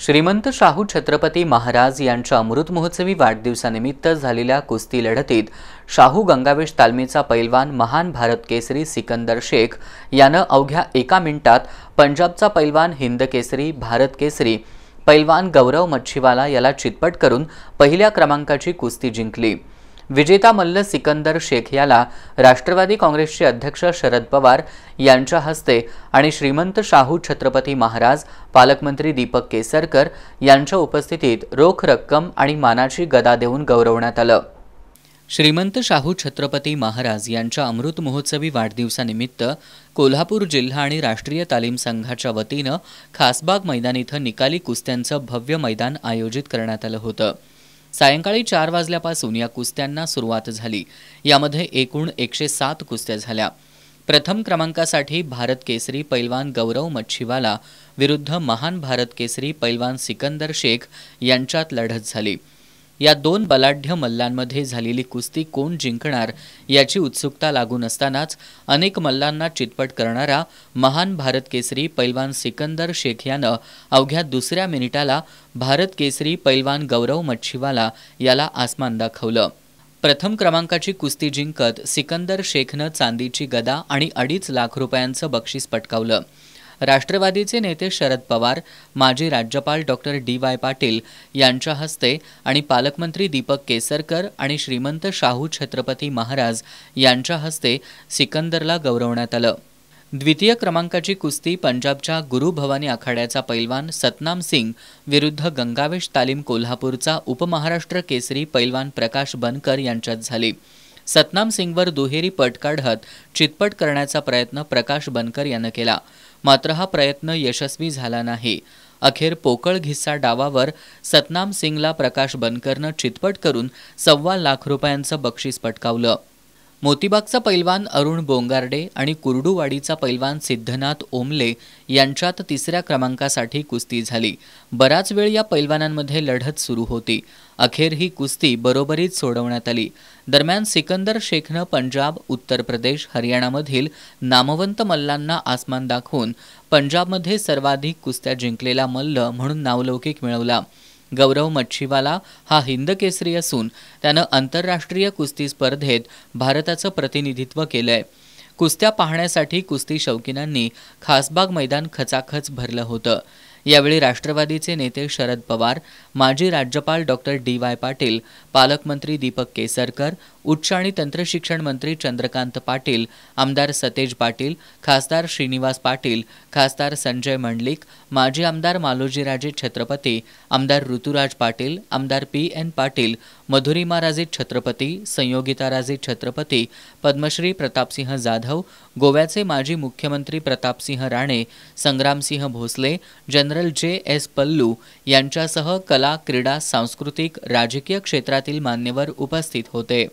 श्रीमंत शाहू छत्रपती महाराज यांच्या अमृतमहोत्सवी वाढदिवसानिमित्त झालेल्या कुस्ती लढतीत शाहू गंगावेश तालमीचा पैलवान महान भारत केसरी सिकंदर शेख यानं अवघ्या एका मिनिटात पंजाबचा पैलवान हिंद केसरी भारत केसरी पैलवान गौरव मच्छीवाला याला चितपट करून पहिल्या क्रमांकाची कुस्ती जिंकली विजेता मल्ल सिकंदर शेख याला राष्ट्रवादी काँग्रेसचे अध्यक्ष शरद पवार यांच्या हस्ते आणि श्रीमंत शाहू छत्रपती महाराज पालकमंत्री दीपक केसरकर यांच्या उपस्थितीत रोख रक्कम आणि मानाची गदा देऊन गौरवण्यात आलं श्रीमंत शाहू छत्रपती महाराज यांच्या अमृत महोत्सवी वाढदिवसानिमित्त कोल्हापूर जिल्हा आणि राष्ट्रीय तालीम संघाच्या वतीनं खासबाग मैदान इथं निकाली कुस्त्यांचं भव्य मैदान आयोजित करण्यात आलं होतं सायंकाळी चार वाजल्यापासून या कुस्त्यांना सुरुवात झाली यामध्ये एकूण एकशे सात कुस्त्या झाल्या प्रथम क्रमांकासाठी भारत केसरी पैलवान गौरव मच्छीवाला विरुद्ध महान भारत केसरी पैलवान सिकंदर शेख यांच्यात लढत झाली या दोन बलाढ्य मल्लांमध्ये झालेली कुस्ती कोण जिंकणार याची उत्सुकता लागून असतानाच अनेक मल्लांना चितपट करणारा महान भारत केसरी पैलवान सिकंदर शेख यानं अवघ्या दुसऱ्या मिनिटाला भारत केसरी पैलवान गौरव मच्छीवाला याला आसमान दाखवलं प्रथम क्रमांकाची कुस्ती जिंकत सिकंदर शेखनं चांदीची गदा आणि अडीच लाख रुपयांचं बक्षीस पटकावलं राष्ट्रवादीचे नेते शरद पवार माजी राज्यपाल डॉक्टर डी वाय पाटील यांच्या हस्ते आणि पालकमंत्री दीपक केसरकर आणि श्रीमंत शाहू छत्रपती महाराज यांच्या हस्ते सिकंदरला गौरवण्यात आलं द्वितीय क्रमांकाची कुस्ती पंजाबच्या गुरु भवानी आखाड्याचा पैलवान सतनाम सिंग विरुद्ध गंगावेश तालीम कोल्हापूरचा उपमहाराष्ट्र केसरी पैलवान प्रकाश बनकर यांच्यात झाली सतनाम सिंगवर दुहेरी पट काढत चितपट करण्याचा प्रयत्न प्रकाश बनकर यानं केला मात्र हा प्रयत्न यशस्वी झाला नाही अखेर पोकळ घिस्सा डावावर सतनाम सिंगला प्रकाश बनकरनं चितपट करून सव्वा लाख रुपयांचं बक्षीस पटकावलं मोतीबागचा पैलवान अरुण बोंगारडे आणि कुर्डूवाडीचा पैलवान सिद्धनाथ ओमले यांच्यात तिसऱ्या क्रमांकासाठी कुस्ती झाली बराच वेळ या पैलवानांमध्ये लढत सुरू होती अखेर ही कुस्ती बरोबरीत सोडवण्यात आली दरम्यान सिकंदर शेखनं पंजाब उत्तर प्रदेश हरियाणामधील नामवंत मल्लांना आसमान दाखवून पंजाबमध्ये सर्वाधिक कुस्त्या जिंकलेला मल्ल म्हणून नावलौकिक मिळवला गौरव मच्छीवाला हा हिंदकेसरी असून त्यानं आंतरराष्ट्रीय कुस्ती स्पर्धेत भारताचं प्रतिनिधित्व केलंय कुस्त्या पाहण्यासाठी कुस्ती शौकीनांनी खासबाग मैदान खचाखच भरलं होतं यावेळी राष्ट्रवादीचे नेते शरद पवार माजी राज्यपाल डॉक्टर डी वाय पाटील पालकमंत्री दीपक केसरकर उच्च आणि तंत्रशिक्षण मंत्री चंद्रकांत पाटील आमदार सतेज पाटील खासदार श्रीनिवास पाटील खासदार संजय मंडलिक माजी आमदार मालोजीराजे छत्रपती आमदार ऋतुराज पाटील आमदार पी एन पाटील मधुरिमाराजे छत्रपती संयोगिताराजे छत्रपती पद्मश्री प्रतापसिंह जाधव गोव्याचे माजी मुख्यमंत्री Pratapsinh Rane Sangramsinh Bhosale general J S Pallu यांच्यासह कला क्रीडा सांस्कृतिक राजकीय क्षेत्रातील मान्यवर उपस्थित होते